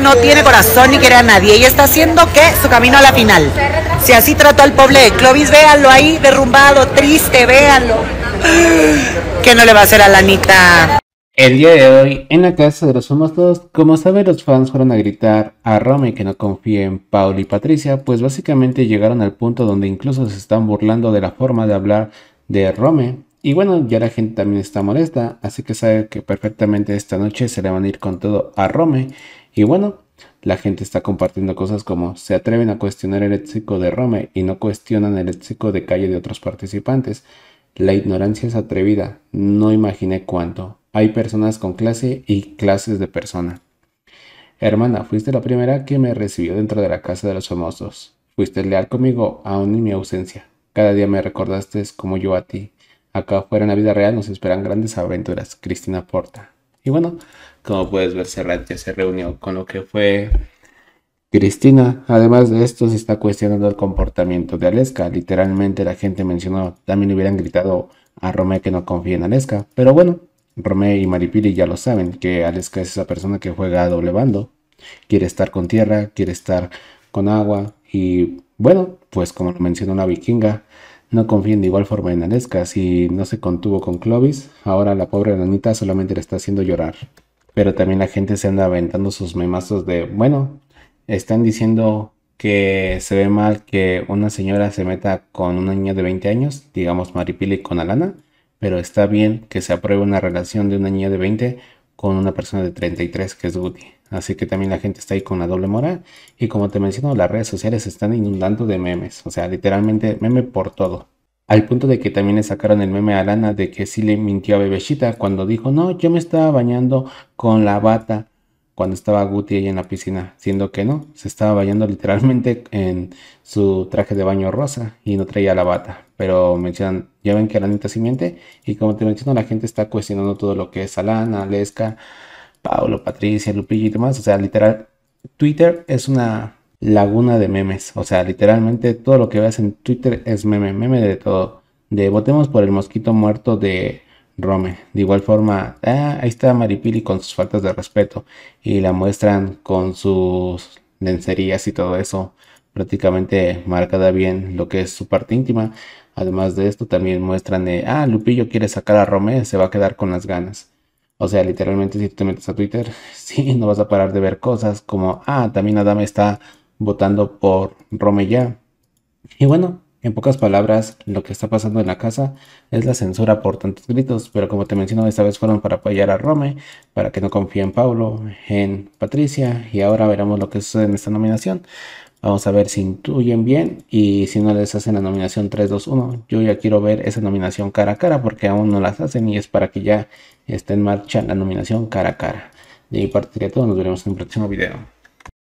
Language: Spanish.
no tiene corazón ni quiere a nadie. Y está haciendo que su camino a la final. Si así trató al pobre de Clovis, véanlo ahí, derrumbado, triste, véanlo. ¿Qué no le va a hacer a la Anita? El día de hoy, en la casa de los famosos, como saben, los fans fueron a gritar a Rome que no confíe en Paul y Patricia, pues básicamente llegaron al punto donde incluso se están burlando de la forma de hablar de Rome. Y bueno, ya la gente también está molesta, así que sabe que perfectamente esta noche se le van a ir con todo a Rome. Y bueno, la gente está compartiendo cosas como se atreven a cuestionar el léxico de Rome y no cuestionan el léxico de calle de otros participantes. La ignorancia es atrevida, no imaginé cuánto. Hay personas con clase y clases de persona. Hermana, fuiste la primera que me recibió dentro de la casa de los famosos. Fuiste leal conmigo aún en mi ausencia. Cada día me recordaste como yo a ti. Acá afuera en la vida real nos esperan grandes aventuras. Cristina Porta. Y bueno, como puedes ver, Serrat ya se reunió con lo que fue Cristina. Además de esto, se está cuestionando el comportamiento de Aleska. Literalmente la gente mencionó, también hubieran gritado a Romé que no confía en Aleska. Pero bueno, Romé y Maripili ya lo saben, que Aleska es esa persona que juega a doble bando. Quiere estar con tierra, quiere estar con agua. Y bueno, pues como lo menciona una vikinga, no confíen de igual forma en Aleska. Si no se contuvo con Clovis, ahora la pobre nanita solamente le está haciendo llorar. Pero también la gente se anda aventando sus memazos de, bueno, están diciendo que se ve mal que una señora se meta con una niña de 20 años, digamos Maripili con Alana, pero está bien que se apruebe una relación de una niña de 20 con una persona de 33 que es Guti. Así que también la gente está ahí con la doble moral. Y como te menciono, las redes sociales se están inundando de memes. O sea, literalmente meme por todo. Al punto de que también le sacaron el meme a Lana de que sí le mintió a Bebeshita cuando dijo, no, yo me estaba bañando con la bata cuando estaba Guti ahí en la piscina, siendo que no, se estaba bañando literalmente en su traje de baño rosa y no traía la bata. Pero mencionan, ya ven que Alanita sí miente y como te menciono, la gente está cuestionando todo lo que es Alana, Lesca, Pablo, Patricia, Lupillo y demás. O sea, literal, Twitter es una laguna de memes. O sea, literalmente todo lo que veas en Twitter es meme, meme de todo. De votemos por el mosquito muerto de Rome. De igual forma, ah, ahí está Maripili con sus faltas de respeto y la muestran con sus lencerías y todo eso. Prácticamente marcada bien lo que es su parte íntima. Además de esto, también muestran, de, ah, Lupillo quiere sacar a Rome, se va a quedar con las ganas. O sea, literalmente si te metes a Twitter, sí, no vas a parar de ver cosas como, ah, también Adame está votando por Rome ya Y bueno, en pocas palabras, lo que está pasando en la casa es la censura por tantos gritos, pero como te menciono, esta vez fueron para apoyar a Rome, para que no confíe en Pablo, en Patricia, y ahora veremos lo que sucede en esta nominación. Vamos a ver si intuyen bien y si no les hacen la nominación 3-2-1. Yo ya quiero ver esa nominación cara a cara porque aún no las hacen y es para que ya está en marcha la nominación cara a cara. De mi parte sería todo, nos veremos en un próximo video.